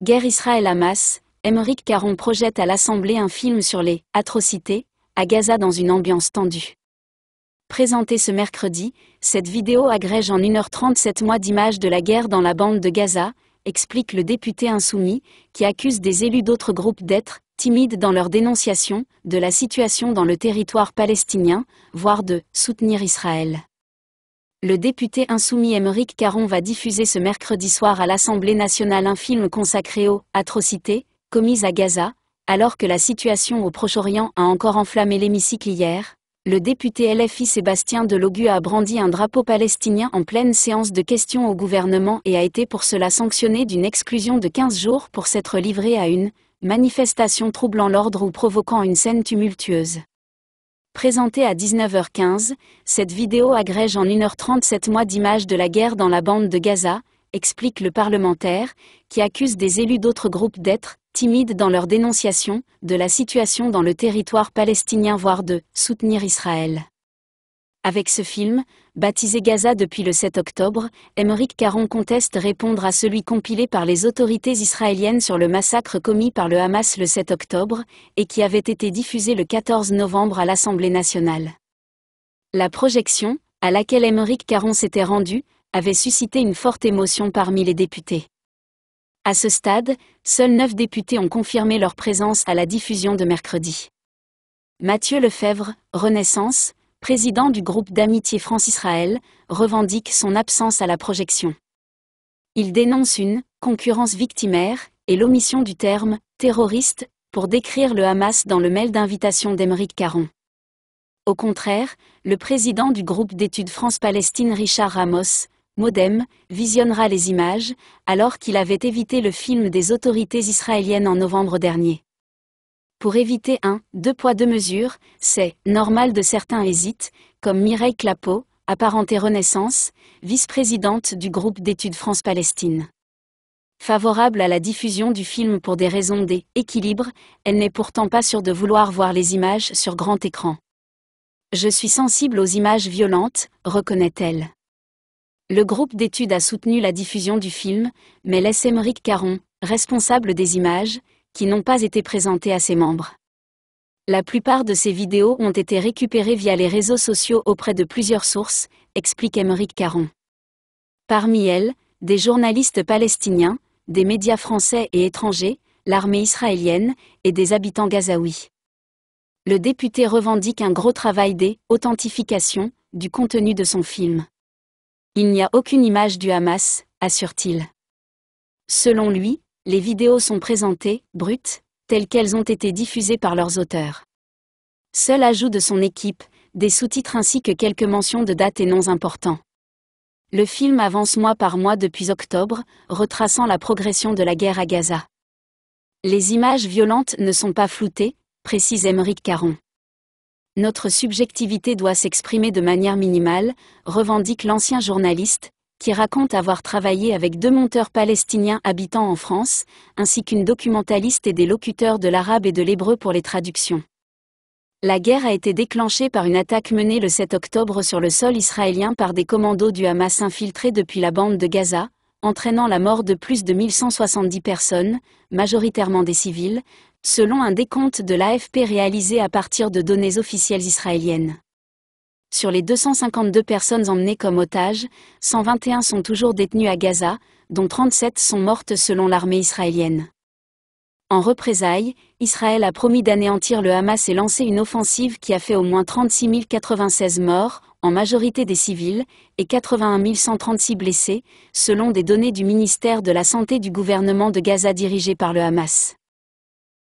Guerre Israël-Hamas, Émeric Caron projette à l'Assemblée un film sur les atrocités à Gaza dans une ambiance tendue. Présentée ce mercredi, cette vidéo agrège en 1 h 37 mois d'images de la guerre dans la bande de Gaza, explique le député insoumis, qui accuse des élus d'autres groupes d'être timides dans leur dénonciation de la situation dans le territoire palestinien, voire de soutenir Israël le député insoumis Émeric Caron va diffuser ce mercredi soir à l'Assemblée nationale un film consacré aux atrocités commises à Gaza, alors que la situation au Proche-Orient a encore enflammé l'hémicycle hier. Le député LFI Sébastien Delogu a brandi un drapeau palestinien en pleine séance de questions au gouvernement et a été pour cela sanctionné d'une exclusion de 15 jours pour s'être livré à une manifestation troublant l'ordre ou provoquant une scène tumultueuse. Présentée à 19h15, cette vidéo agrège en 1 h 37 mois d'images de la guerre dans la bande de Gaza, explique le parlementaire, qui accuse des élus d'autres groupes d'être timides dans leur dénonciation de la situation dans le territoire palestinien voire de soutenir Israël. Avec ce film, baptisé Gaza depuis le 7 octobre, Emeric Caron conteste répondre à celui compilé par les autorités israéliennes sur le massacre commis par le Hamas le 7 octobre, et qui avait été diffusé le 14 novembre à l'Assemblée nationale. La projection, à laquelle Emeric Caron s'était rendu, avait suscité une forte émotion parmi les députés. À ce stade, seuls neuf députés ont confirmé leur présence à la diffusion de mercredi. Mathieu Lefebvre, Renaissance, président du groupe d'amitié France-Israël, revendique son absence à la projection. Il dénonce une concurrence victimaire et l'omission du terme terroriste pour décrire le Hamas dans le mail d'invitation d'Emeric Caron. Au contraire, le président du groupe d'études France-Palestine Richard Ramos, Modem, visionnera les images, alors qu'il avait évité le film des autorités israéliennes en novembre dernier. Pour éviter un deux poids deux mesures, c'est normal de certains hésitent, comme Mireille Clapeau, apparentée Renaissance, vice-présidente du groupe d'études France-Palestine. Favorable à la diffusion du film pour des raisons d'équilibre, elle n'est pourtant pas sûre de vouloir voir les images sur grand écran. Je suis sensible aux images violentes, reconnaît-elle. Le groupe d'études a soutenu la diffusion du film, mais laisse Émeric Caron, responsable des images, qui n'ont pas été présentées à ses membres. La plupart de ces vidéos ont été récupérées via les réseaux sociaux auprès de plusieurs sources, explique Émeric Caron. Parmi elles, des journalistes palestiniens, des médias français et étrangers, l'armée israélienne et des habitants gazaouis. Le député revendique un gros travail d'authentification du contenu de son film. Il n'y a aucune image du Hamas, assure-t-il. Selon lui, les vidéos sont présentées, brutes, telles qu'elles ont été diffusées par leurs auteurs. Seul ajout de son équipe, des sous-titres ainsi que quelques mentions de dates et noms importants. Le film avance mois par mois depuis octobre, retraçant la progression de la guerre à Gaza. Les images violentes ne sont pas floutées, précise Émeric Caron. Notre subjectivité doit s'exprimer de manière minimale, revendique l'ancien journaliste, qui raconte avoir travaillé avec deux monteurs palestiniens habitant en France, ainsi qu'une documentaliste et des locuteurs de l'arabe et de l'hébreu pour les traductions. La guerre a été déclenchée par une attaque menée le 7 octobre sur le sol israélien par des commandos du Hamas infiltrés depuis la bande de Gaza, entraînant la mort de plus de 1170 personnes, majoritairement des civils, selon un décompte de l'AFP réalisé à partir de données officielles israéliennes. Sur les 252 personnes emmenées comme otages, 121 sont toujours détenues à Gaza, dont 37 sont mortes selon l'armée israélienne. En représailles, Israël a promis d'anéantir le Hamas et lancé une offensive qui a fait au moins 36 096 morts, en majorité des civils, et 81 136 blessés, selon des données du ministère de la Santé du gouvernement de Gaza dirigé par le Hamas.